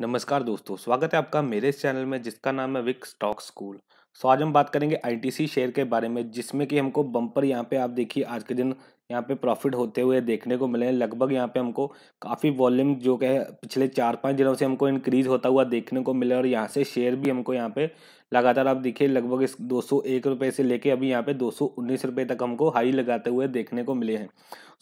नमस्कार दोस्तों स्वागत है आपका मेरे इस चैनल में जिसका नाम है विक स्टॉक स्कूल सो आज हम बात करेंगे आईटीसी शेयर के बारे में जिसमें कि हमको बम्पर यहाँ पे आप देखिए आज के दिन यहाँ पे प्रॉफिट होते हुए देखने को मिले हैं लगभग यहाँ पे हमको काफ़ी वॉल्यूम जो कि पिछले चार पाँच दिनों से हमको इंक्रीज होता हुआ देखने को मिला और यहाँ से शेयर भी हमको यहाँ पे लगातार आप देखिए लगभग इस दो सौ से लेके अभी यहाँ पे दो सौ तक हमको हाई लगाते हुए देखने को मिले हैं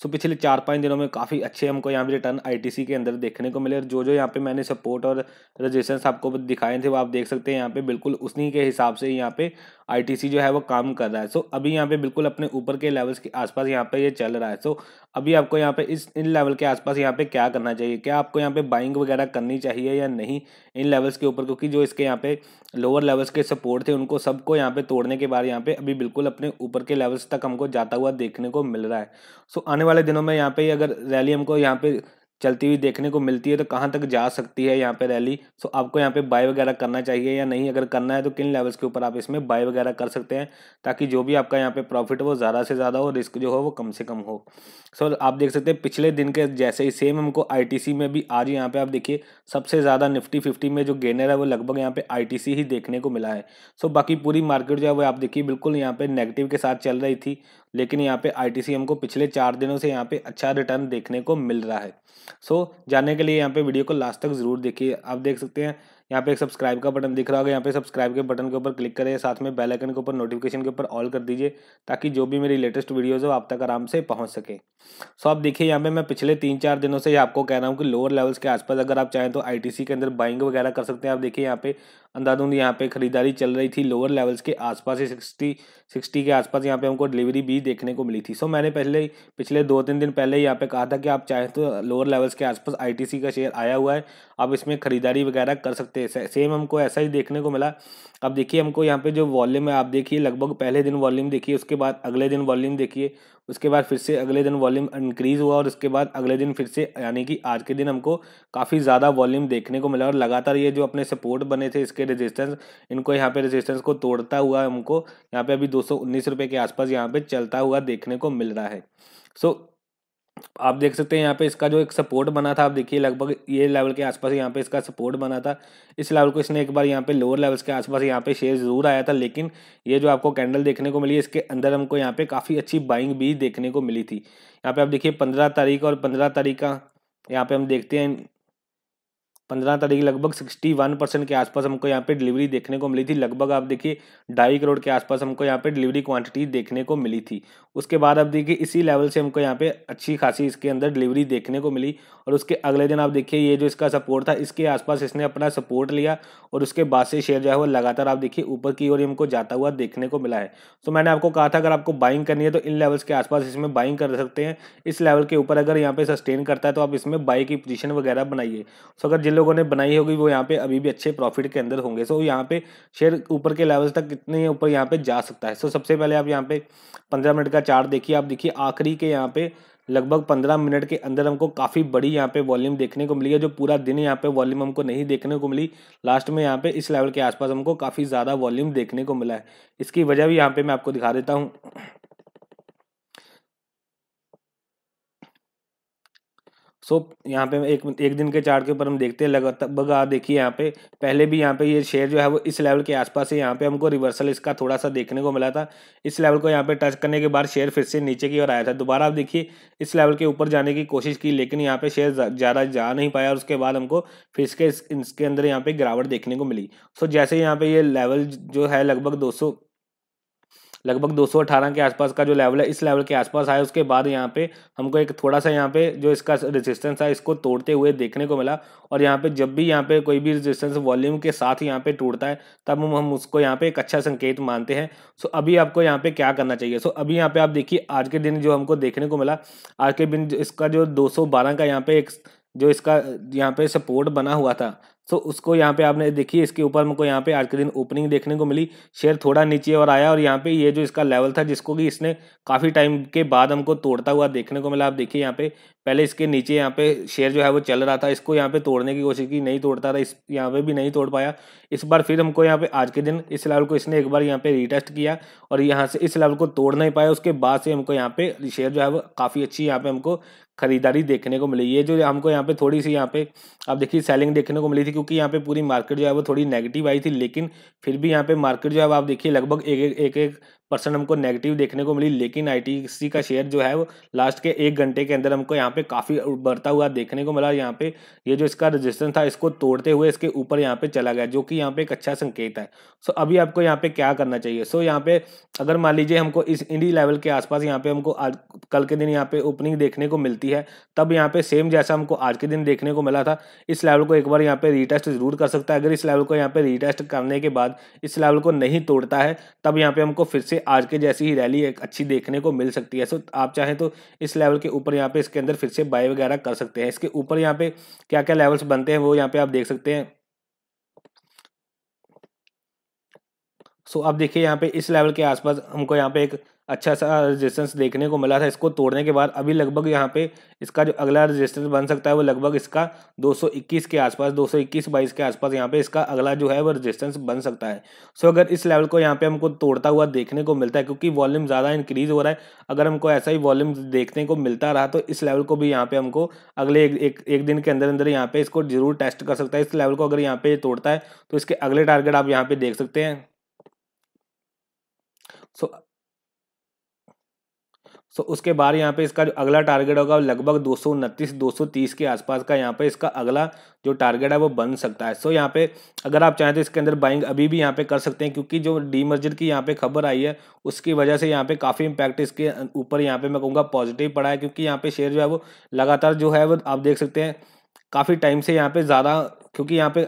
सो पिछले चार पाँच दिनों में काफ़ी अच्छे हमको यहाँ पे रिटर्न आईटीसी के अंदर देखने को मिले और जो जो यहाँ पे मैंने सपोर्ट और रजिस्टेंस आपको दिखाए थे वो आप देख सकते हैं यहाँ पे बिल्कुल उसी के हिसाब से यहाँ पे आईटीसी जो है वो काम कर रहा है सो अभी यहाँ पे बिल्कुल अपने ऊपर के लेवल्स के आसपास यहाँ पे ये चल रहा है सो अभी आपको यहाँ पे इस इन लेवल के आसपास यहाँ पे क्या करना चाहिए क्या आपको यहाँ पे बाइंग वगैरह करनी चाहिए या नहीं इन लेवल्स के ऊपर क्योंकि जो इसके यहाँ पे लोअर लेवल्स के सपोर्ट थे उनको सबको यहाँ पे तोड़ने के बाद यहाँ पे अभी बिल्कुल अपने ऊपर के लेवल्स तक हमको जाता हुआ देखने को मिल रहा है सो आने आने वाले दिनों में यहाँ पे अगर रैली हमको यहाँ पे चलती हुई देखने को मिलती है तो कहाँ तक जा सकती है यहाँ पे रैली सो आपको यहाँ पे बाय वगैरह करना चाहिए या नहीं अगर करना है तो किन लेवल्स के ऊपर आप इसमें बाय वगैरह कर सकते हैं ताकि जो भी आपका यहाँ पे प्रॉफिट हो ज़्यादा से ज़्यादा हो रिस्क जो हो वो कम से कम हो सो आप देख सकते हैं पिछले दिन के जैसे ही सेम हमको आई में भी आज यहाँ पे आप देखिए सबसे ज़्यादा निफ्टी फिफ्टी में जो गेनर है वो लगभग यहाँ पे आई ही देखने को मिला है सो बाकी पूरी मार्केट जो है वो आप देखिए बिल्कुल यहाँ पे नेगेटिव के साथ चल रही थी लेकिन यहाँ पे आई हमको पिछले चार दिनों से यहाँ पे अच्छा रिटर्न देखने को मिल रहा है सो so, जानने के लिए यहाँ पे वीडियो को लास्ट तक ज़रूर देखिए आप देख सकते हैं यहाँ पे एक सब्सक्राइब का बटन दिख रहा होगा यहाँ पे सब्सक्राइब के बटन के ऊपर क्लिक करें साथ में बेल आइकन के ऊपर नोटिफिकेशन के ऊपर ऑल कर दीजिए ताकि जो भी मेरी लेटेस्ट वीडियोस है वो आप तक आराम से पहुँच सके सो आप देखिए यहाँ पे मैं पिछले तीन चार दिनों से आपको कह रहा हूँ कि लोअर लेवल्स के आसपास अगर आप चाहें तो आई के अंदर बाइंग वगैरह कर सकते हैं आप देखिए यहाँ पे अंधाधुंध यहाँ पे खरीदारी चल रही थी लोअर लेवल्स के आसपास ही सिक्सटी सिक्सटी के आसपास यहाँ पे हमको डिलीवरी भी देखने को मिली थी सो मैंने पहले पिछले दो तीन दिन पहले यहाँ पे कहा था कि आप चाहें तो लोअर लेवल्स के आसपास सी का शेयर आया हुआ है आप इसमें खरीदारी वगैरह कर सकते सकते हैं सेम हमको ऐसा ही देखने को मिला अब देखिए हमको यहाँ पे जो वॉल्यूम है आप देखिए लगभग पहले दिन वॉल्यूम देखिए उसके बाद अगले दिन वॉल्यूम देखिए उसके बाद फिर से अगले दिन वॉल्यूम इंक्रीज़ हुआ और उसके बाद अगले दिन फिर से यानी कि आज के दिन हमको काफ़ी ज़्यादा वॉल्यूम देखने को मिला और लगातार ये जो अपने सपोर्ट बने थे इसके रेजिस्टेंस इनको यहाँ पे रेजिस्टेंस को तोड़ता हुआ हमको यहाँ पे अभी दो सौ के आसपास यहाँ पे चलता हुआ देखने को मिल रहा है सो so, आप देख सकते हैं यहाँ पे इसका जो एक सपोर्ट बना था आप देखिए लगभग ये लेवल के आसपास यहाँ पे इसका सपोर्ट बना था इस लेवल को इसने एक बार यहाँ पे लोअर लेवल्स के आसपास यहाँ पे शेयर जरूर आया था लेकिन ये जो आपको कैंडल देखने को मिली इसके अंदर हमको यहाँ पे काफ़ी अच्छी बाइंग भी देखने को मिली थी यहाँ पे आप देखिए पंद्रह तारीख और पंद्रह तारीख का यहाँ पे हम देखते हैं पंद्रह तारीख लगभग सिक्सटी वन परसेंट के आसपास हमको यहाँ पे डिलीवरी देखने को मिली थी लगभग आप देखिए ढाई करोड़ के आसपास हमको यहाँ पे डिलीवरी क्वांटिटी देखने को मिली थी उसके बाद आप देखिए इसी लेवल से हमको यहाँ पे अच्छी खासी इसके अंदर डिलीवरी देखने को मिली और उसके अगले दिन आप देखिए ये जो इसका सपोर्ट था इसके आसपास इसने अपना सपोर्ट लिया और उसके बाद से शेयर जो है वो लगातार आप देखिए ऊपर की ओर हमको जाता हुआ देखने को मिला है तो मैंने आपको कहा था अगर आपको बाइंग करनी है तो इन लेवल्स के आसपास इसमें बाइंग कर सकते हैं इस लेवल के ऊपर अगर यहाँ पे सस्टेन करता है तो आप इसमें बाई की पोजिशन वगैरह बनाइए सो अगर जिन लोगों ने बनाई होगी वो यहाँ पे अभी भी अच्छे प्रॉफिट के अंदर होंगे सो यहाँ पे शेयर ऊपर के लेवल्स तक कितने ऊपर यहाँ पे जा सकता है सो सबसे पहले आप यहाँ पे पंद्रह मिनट का चार्ट देखिए आप देखिए आखिरी के यहाँ पे लगभग पंद्रह मिनट के अंदर हमको काफ़ी बड़ी यहाँ पे वॉल्यूम देखने को मिली है जो पूरा दिन यहाँ पे वॉल्यूम हमको नहीं देखने को मिली लास्ट में यहाँ पे इस लेवल के आसपास हमको काफ़ी ज़्यादा वॉल्यूम देखने को मिला है इसकी वजह भी यहाँ पे मैं आपको दिखा देता हूँ सो यहाँ पे एक एक दिन के चार्ट के ऊपर हम देखते हैं लगभग आप देखिए यहाँ पे पहले भी यहाँ पे ये यह शेयर जो है वो इस लेवल के आसपास है यहाँ पे हमको रिवर्सल इसका थोड़ा सा देखने को मिला था इस लेवल को यहाँ पे टच करने के बाद शेयर फिर से नीचे की ओर आया था दोबारा आप देखिए इस लेवल के ऊपर जाने की कोशिश की लेकिन यहाँ पे शेयर ज़्यादा जा नहीं पाया और उसके बाद हमको फिर इसके इसके अंदर यहाँ पे गिरावट देखने को मिली सो जैसे यहाँ पे ये लेवल जो है लगभग दो लगभग 218 के आसपास का जो लेवल है इस लेवल के आसपास आया उसके बाद यहाँ पे हमको एक थोड़ा सा यहाँ पे जो इसका रेजिस्टेंस है इसको तोड़ते हुए देखने को मिला और यहाँ पे जब भी यहाँ पे कोई भी रेजिस्टेंस वॉल्यूम के साथ यहाँ पे टूटता है तब हम उसको यहाँ पे एक अच्छा संकेत मानते हैं सो अभी आपको यहाँ पे क्या करना चाहिए सो अभी यहाँ पे आप देखिए आज के दिन जो हमको देखने को मिला आज के दिन इसका जो दो का यहाँ पे एक जो इसका यहाँ पे सपोर्ट बना हुआ था सो उसको यहाँ पे आपने देखिए इसके ऊपर हमको यहाँ पे आज के दिन ओपनिंग देखने को मिली शेयर थोड़ा नीचे और आया और यहाँ पे ये जो इसका लेवल था जिसको कि इसने काफ़ी टाइम के बाद हमको तोड़ता हुआ देखने को मिला आप देखिए यहाँ पे पहले इसके नीचे यहाँ पे शेयर जो है वो चल रहा था इसको यहाँ पे तोड़ने की कोशिश की नहीं तोड़ता था इस यहाँ पे भी नहीं तोड़ पाया इस बार फिर हमको यहाँ पे आज के दिन इस लेवल को इसने एक बार यहाँ पे रिटेस्ट किया और यहाँ से इस लेवल को तोड़ नहीं पाया उसके बाद से हमको यहाँ पे शेयर जो है वो काफ़ी अच्छी यहाँ पे हमको खरीदारी देखने को मिली ये जो हमको यहाँ पे थोड़ी सी यहाँ पे आप देखिए सेलिंग देखने को मिली थी क्योंकि यहाँ पे पूरी मार्केट जो है वो थोड़ी नेगेटिव आई थी लेकिन फिर भी यहाँ पे मार्केट जो है आप देखिए लगभग एक एक एक, एक परसेंट हमको नेगेटिव देखने को मिली लेकिन आई का शेयर जो है वो लास्ट के एक घंटे के अंदर हमको यहाँ पे काफ़ी बढ़ता हुआ देखने को मिला यहाँ पे ये जो इसका रजिस्टेंस था इसको तोड़ते हुए इसके ऊपर यहाँ पे चला गया जो कि यहाँ पे एक अच्छा संकेत है सो अभी आपको यहाँ पे क्या करना चाहिए सो यहाँ पे अगर मान लीजिए हमको इस इंडी लेवल के आसपास यहाँ पे हमको आज कल के दिन यहाँ पे ओपनिंग देखने को मिलती है तब यहाँ पे सेम जैसा हमको आज के दिन देखने को मिला था इस लेवल को एक बार यहाँ पे रीटेस्ट जरूर कर सकता है अगर इस लेवल को यहाँ पे रीटेस्ट करने के बाद इस लेवल को नहीं तोड़ता है तब यहाँ पे हमको फिर से से आज के जैसी ही रैली एक अच्छी देखने को मिल सकती है सो आप चाहें तो इस लेवल के ऊपर यहाँ पे इसके अंदर फिर से बाय वगैरह कर सकते हैं इसके ऊपर यहाँ पे क्या क्या लेवल्स बनते हैं वो यहाँ पे आप देख सकते हैं सो अब देखिए यहाँ पे इस लेवल के आसपास हमको यहाँ पे एक अच्छा सा रेजिस्टेंस देखने को मिला था इसको तोड़ने के बाद अभी लगभग यहाँ पे इसका जो अगला रेजिस्टेंस बन सकता है वो लगभग इसका 221 के आसपास 221 बाईस के आसपास यहाँ पे इसका अगला जो है वो रेजिस्टेंस बन सकता है सो अगर इस लेवल को यहाँ पे हमको तोड़ता हुआ देखने को मिलता है क्योंकि वॉल्यूम ज़्यादा इंक्रीज हो रहा है अगर हमको ऐसा ही वॉल्यूम देखने को मिलता रहा तो इस लेवल को भी यहाँ पर हमको अगले एक, एक, एक दिन के अंदर अंदर यहाँ पे इसको जरूर टेस्ट कर सकता है इस लेवल को अगर यहाँ पे तोड़ता है तो इसके अगले टारगेट आप यहाँ पर देख सकते हैं सो सो उसके बाद यहाँ पे इसका जो अगला टारगेट होगा लगभग दो सौ उनतीस दो सौ तीस के आसपास का यहाँ पे इसका अगला जो टारगेट है वो बन सकता है सो यहाँ पे अगर आप चाहें तो इसके अंदर बाइंग अभी भी यहाँ पे कर सकते हैं क्योंकि जो डी मस्जिद की यहाँ पे खबर आई है उसकी वजह से यहाँ पे काफ़ी इम्पैक्ट इसके ऊपर यहाँ पे मैं कहूँगा पॉजिटिव पड़ा है क्योंकि यहाँ पे शेयर जो है वो लगातार जो है वो आप देख सकते हैं काफ़ी टाइम से यहाँ पे ज़्यादा क्योंकि यहाँ पे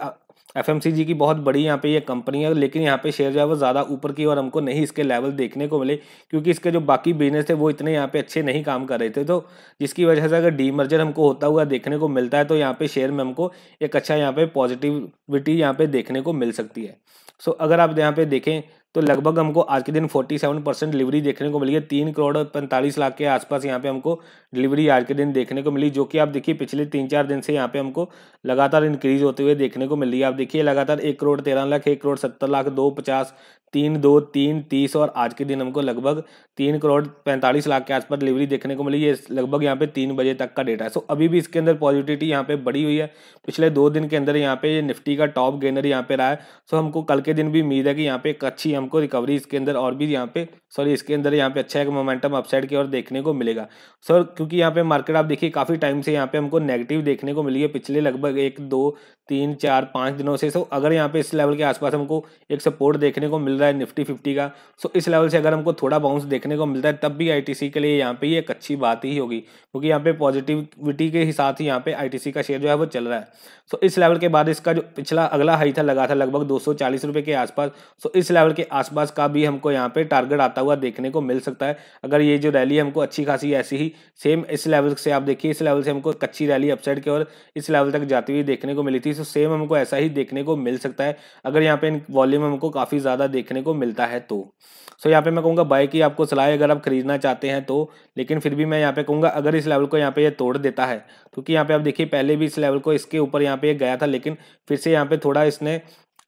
एफ की बहुत बड़ी यहाँ पे ये कंपनी है लेकिन यहाँ पे शेयर जो है वो ज़्यादा ऊपर की और हमको नहीं इसके लेवल देखने को मिले क्योंकि इसके जो बाकी बिजनेस थे वो इतने यहाँ पे अच्छे नहीं काम कर रहे थे तो जिसकी वजह से अगर डीमर्जर हमको होता हुआ देखने को मिलता है तो यहाँ पे शेयर में हमको एक अच्छा यहाँ पे पॉजिटिविटी यहाँ पे देखने को मिल सकती है सो so, अगर आप यहाँ पे देखें तो लगभग हमको आज के दिन 47 परसेंट डिलीवरी देखने को मिली है तीन करोड़ पैंतालीस लाख के आसपास यहाँ पे हमको डिलीवरी आज के दिन देखने को मिली जो कि आप देखिए पिछले तीन चार दिन से यहाँ पे हमको लगातार इंक्रीज होते हुए देखने को मिली आप देखिए लगातार एक करोड़ तेरह लाख एक करोड़ सत्तर लाख दो पचास तीन दो तीन तीस और आज के दिन हमको लगभग तीन करोड़ पैंतालीस लाख के आसपास डिलीवरी देखने को मिली ये लगभग यहाँ पे तीन बजे तक का डेटा है सो अभी भी इसके अंदर पॉजिटिविटी यहाँ पे बढ़ी हुई है पिछले दो दिन के अंदर यहाँ पे ये निफ्टी का टॉप गेनर यहाँ पे रहा है सो हमको कल के दिन भी उम्मीद है कि यहाँ पे एक अच्छी हमको रिकवरी इसके अंदर और भी यहाँ पे सॉरी इसके अंदर यहाँ पे अच्छा एक मोमेंटम अपसाइड की ओर देखने को मिलेगा सर क्योंकि यहाँ पे मार्केट आप देखिए काफ़ी टाइम से यहाँ पे हमको नेगेटिव देखने को मिली है पिछले लगभग एक दो तीन चार पाँच दिनों से सो अगर यहाँ पे इस लेवल के आसपास हमको एक सपोर्ट देखने को मिल रहा है रहा है निफ्टी फिफ्टी का सो इस लेवल से अगर हमको थोड़ा बाउंस देखने को मिलता है तब भी आईटीसी के लिए यहाँ पे ये एक अच्छी बात ही होगी क्योंकि यहाँ पे पॉजिटिविटी के हिसाब से यहाँ पे आईटीसी का शेयर जो है वो चल रहा है सो इस लेवल के बाद इसका जो पिछला अगला हाई था लगा था लगभग दो सौ के आसपास सो इस लेवल के आसपास का भी हमको यहाँ पे टारगेट आता हुआ देखने को मिल सकता है अगर ये जो रैली हमको अच्छी खासी ऐसी ही सेम इस लेवल से आप देखिए इस लेवल से हमको कच्ची रैली अपसाइड की ओर इस लेवल तक जाती हुई देखने को मिली थी सो सेम हमको ऐसा ही देखने को मिल सकता है अगर यहाँ पे वॉल्यूम हमको काफ़ी ज़्यादा देख देखने को मिलता है तो सो so, यहाँ पे मैं कहूँगा बाइक की आपको सलाह अगर आप खरीदना चाहते हैं तो लेकिन फिर भी मैं यहाँ पे कहूँगा अगर इस लेवल को यहाँ पे ये यह तोड़ देता है क्योंकि यहाँ पे आप देखिए पहले भी इस लेवल को इसके ऊपर यहाँ पे यह गया था लेकिन फिर से यहाँ पे थोड़ा इसने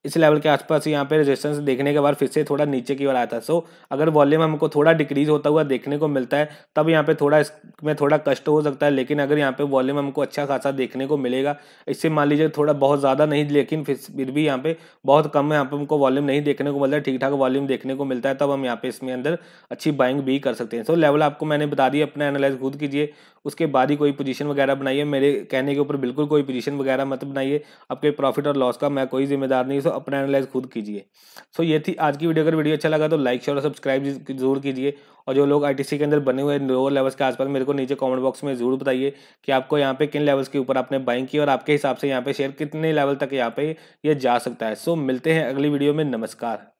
इस लेवल के आसपास यहाँ पे रेजिस्टेंस देखने के बाद फिर से थोड़ा नीचे की ओर आता है सो अगर वॉल्यूम हमको थोड़ा डिक्रीज होता हुआ देखने को मिलता है तब यहाँ पे थोड़ा इसमें थोड़ा कष्ट हो सकता है लेकिन अगर यहाँ पे वॉल्यूम हमको अच्छा खासा देखने को मिलेगा इससे मान लीजिए थोड़ा बहुत ज़्यादा नहीं लेकिन फिर भी यहाँ पे बहुत कम यहाँ पर हमको वॉल्यूम नहीं देखने को मिलता है ठीक ठाक वॉल्यूम देखने को मिलता है तब हम यहाँ पे इसमें अंदर अच्छी बाइंग भी कर सकते हैं सो लेवल आपको मैंने बता दिया अपना एनालाइज खुद कीजिए उसके बाद ही कोई पोजीशन वगैरह बनाइए मेरे कहने के ऊपर बिल्कुल कोई पोजीशन वगैरह मत बनाइए आपके प्रॉफिट और लॉस का मैं कोई जिम्मेदार नहीं सो तो अपना एनालाइज खुद कीजिए सो ये थी आज की वीडियो अगर वीडियो अच्छा लगा तो लाइक शेयर और सब्सक्राइब जरूर कीजिए और जो लोग आईटीसी के अंदर बने हुए लोअर लेवल्स के आसपास मेरे को नीचे कमेंट बॉक्स में जरूर बताइए कि आपको यहाँ पे किन लेवल्स के ऊपर आपने बाइंग की और आपके हिसाब से यहाँ पे शेयर कितने लेवल तक यहाँ पे ये जा सकता है सो मिलते हैं अगली वीडियो में नमस्कार